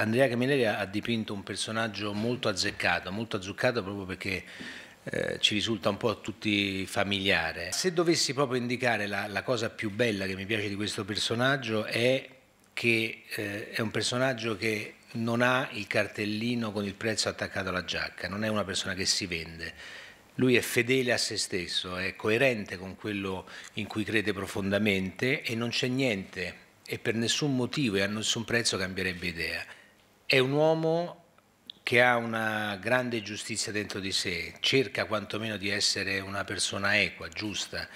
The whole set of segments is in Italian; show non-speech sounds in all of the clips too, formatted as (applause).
Andrea Camilleri ha dipinto un personaggio molto azzeccato, molto azzeccato proprio perché eh, ci risulta un po' a tutti familiare. Se dovessi proprio indicare la, la, cosa più bella che mi piace di questo personaggio è che eh, è un personaggio che non ha il cartellino con il prezzo attaccato alla giacca, non è una persona che si vende. Lui è fedele a se stesso, è coerente con quello in cui crede profondamente e non c'è niente e per nessun motivo e a nessun prezzo cambierebbe idea. È un uomo che ha una grande giustizia dentro di sé, cerca quantomeno di essere una persona equa, giusta,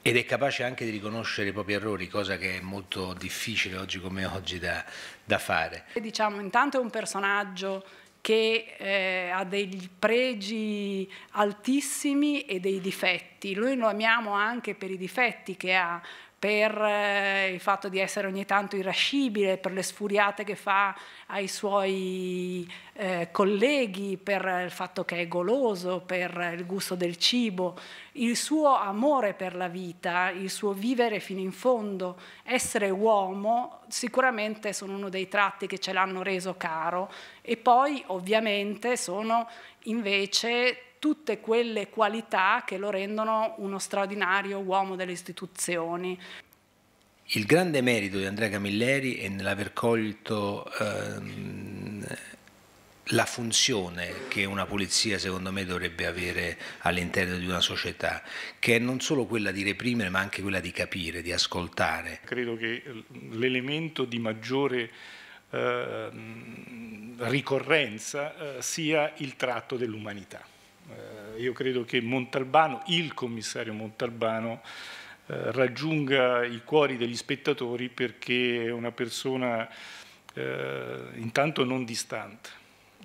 ed è capace anche di riconoscere i propri errori, cosa che è molto difficile oggi come (laughs) oggi da, da fare. Diciamo, intanto è un personaggio che eh, ha dei pregi altissimi e dei difetti. Noi lo amiamo anche per i difetti che ha, per eh, il fatto di essere ogni tanto irascibile, per le sfuriate che fa ai suoi eh, colleghi, per il fatto che è goloso, per il gusto del cibo, il suo amore per la vita, il suo vivere fino in fondo, essere uomo, sicuramente sono uno dei tratti che ce l'hanno reso caro e poi ovviamente sono invece tutte quelle qualità che lo rendono uno straordinario uomo delle istituzioni. Il grande merito di Andrea Camilleri è nell'aver colto ehm, la funzione che una polizia secondo me dovrebbe avere all'interno di una società, che è non solo quella di reprimere ma anche quella di capire, di ascoltare. Credo che ehm, l'elemento di maggiore eh, ricorrenza eh, sia il tratto dell'umanità. Eh, io credo che Montalbano, il commissario Montalbano, eh, raggiunga i cuori degli spettatori perché è una persona eh, intanto non distante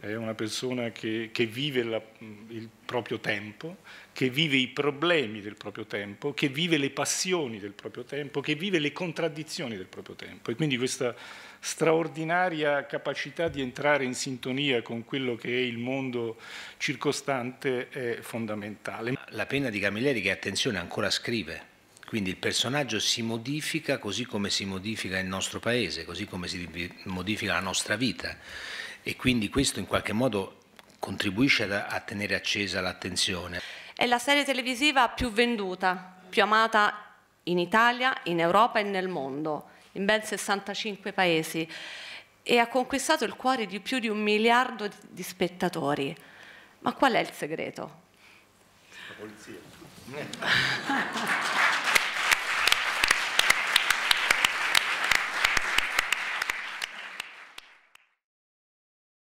è una persona che, che vive la, il proprio tempo, che vive i problemi del proprio tempo, che vive le passioni del proprio tempo, che vive le contraddizioni del proprio tempo. E quindi questa straordinaria capacità di entrare in sintonia con quello che è il mondo circostante è fondamentale. La penna di Camilleri che, attenzione, ancora scrive. Quindi il personaggio si modifica così come si modifica il nostro paese, così come si modifica la nostra vita e quindi questo in qualche modo contribuisce a tenere accesa l'attenzione. È la serie televisiva più venduta, più amata in Italia, in Europa e nel mondo, in ben 65 paesi e ha conquistato il cuore di più di un miliardo di spettatori. Ma qual è il segreto? La polizia. (laughs)